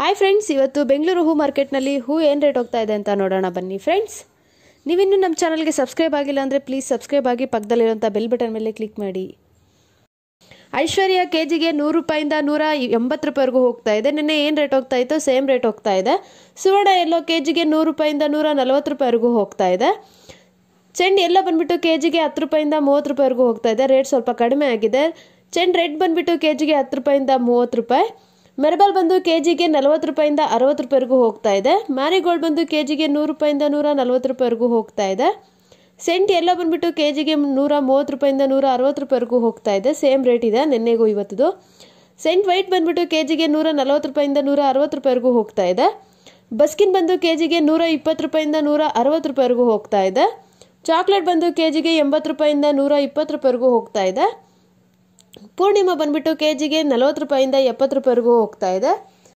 hi friends ಇವತ್ತು ಬೆಂಗಳೂರು ಹೂ ಮಾರ್ಕೆಟ್ನಲ್ಲಿ ಹೂ ಏನು ರೇಟ್ ಹೋಗ್ತಾ ಇದೆ ಅಂತ ನೋಡೋಣ ಬನ್ನಿ ಫ್ರೆಂಡ್ಸ್ ನೀವಿನ್ನೂ ನಮ್ಮ ಚಾನಲ್ಗೆ ಸಬ್ಸ್ಕ್ರೈಬ್ ಆಗಿಲ್ಲ ಅಂದರೆ ಪ್ಲೀಸ್ ಸಬ್ಸ್ಕ್ರೈಬ್ ಆಗಿ ಪಕ್ಕದಲ್ಲಿರುವಂಥ ಬೆಲ್ ಬಟನ್ ಮೇಲೆ ಕ್ಲಿಕ್ ಮಾಡಿ ಐಶ್ವರ್ಯ ಕೆ ಜಿಗೆ ನೂರು ರೂಪಾಯಿಂದ ನೂರ ಎಂಬತ್ತು ರೂಪಾಯಿವರೆಗೂ ಹೋಗ್ತಾ ಇದೆ ನಿನ್ನೆ ಏನು ರೇಟ್ ಹೋಗ್ತಾ ಇತ್ತು ಸೇಮ್ ರೇಟ್ ಹೋಗ್ತಾ ಇದೆ ಸುವರ್ಣ ಎಲ್ಲೋ ಕೆ ಜಿಗೆ ನೂರು ರೂಪಾಯಿಂದ ನೂರ ನಲ್ವತ್ತು ರೂಪಾಯಿವರೆಗೂ ಹೋಗ್ತಾ ಇದೆ ಚೆಂಡು ಎಲ್ಲ ಬಂದುಬಿಟ್ಟು ಕೆ ಜಿಗೆ ಹತ್ತು ರೂಪಾಯಿಂದ ಮೂವತ್ತು ರೂಪಾಯಿವರೆಗೂ ಹೋಗ್ತಾ ಇದೆ ರೇಟ್ ಸ್ವಲ್ಪ ಕಡಿಮೆ ಆಗಿದೆ ಚೆಂಡು ರೆಡ್ ಬಂದುಬಿಟ್ಟು ಕೆ ಜಿಗೆ ಹತ್ತು ರೂಪಾಯಿಂದ ಮೂವತ್ತು ರೂಪಾಯಿ ಮೆರಬಲ್ ಬಂದು ಕೆ ಜಿಗೆ ನಲವತ್ತು ರೂಪಾಯಿಂದ ಅರವತ್ತು ರೂಪಾಯಿಗೂ ಹೋಗ್ತಾ ಇದೆ ಮ್ಯಾರಿಗೋಲ್ಡ್ ಬಂದು ಕೆ ಜಿಗೆ ನೂರು ರೂಪಾಯಿಂದ ನೂರ ನಲ್ವತ್ತು ರೂಪಾಯಿವರೆಗೂ ಹೋಗ್ತಾ ಇದೆ ಸೆಂಟ್ ಎಲ್ಲ ಬಂದುಬಿಟ್ಟು ಕೆ ಜಿಗೆ ನೂರ ಮೂವತ್ತು ರೂಪಾಯಿಂದ ನೂರ ಅರವತ್ತು ರೂಪಾಯಿವರೆಗೂ ಹೋಗ್ತಾ ಇದೆ ಸೇಮ್ ರೇಟ್ ಇದೆ ನಿನ್ನೆಗೂ ಇವತ್ತು ಸೆಂಟ್ ವೈಟ್ ಬಂದುಬಿಟ್ಟು ಕೆ ಜಿಗೆ ನೂರ ನಲ್ವತ್ತು ರೂಪಾಯಿಂದ ನೂರ ಅರವತ್ತು ರೂಪಾಯಿವರೆಗೂ ಹೋಗ್ತಾ ಇದೆ ಬಸ್ಕಿನ್ ಬಂದು ಕೆ ಜಿಗೆ ನೂರ ಇಪ್ಪತ್ತು ರೂಪಾಯಿಂದ ನೂರ ಅರವತ್ತು ರೂಪಾಯಿವರೆಗೂ ಹೋಗ್ತಾ ಇದೆ ಚಾಕ್ಲೇಟ್ ಬಂದು ಕೆ ಜಿಗೆ ಎಂಬತ್ತು ರೂಪಾಯಿಂದ ನೂರ ಇಪ್ಪತ್ತು ರೂಪಾಯಿವರೆಗೂ ಹೋಗ್ತಾ ಇದೆ ಪೂರ್ಣಿಮಾ ಬಂದುಬಿಟ್ಟು ಕೆ ಜಿಗೆ ನಲವತ್ತು ರೂಪಾಯಿಂದ ಎಪ್ಪತ್ತು ರೂಪಾಯಿವರೆಗೂ ಹೋಗ್ತಾ ಇದೆ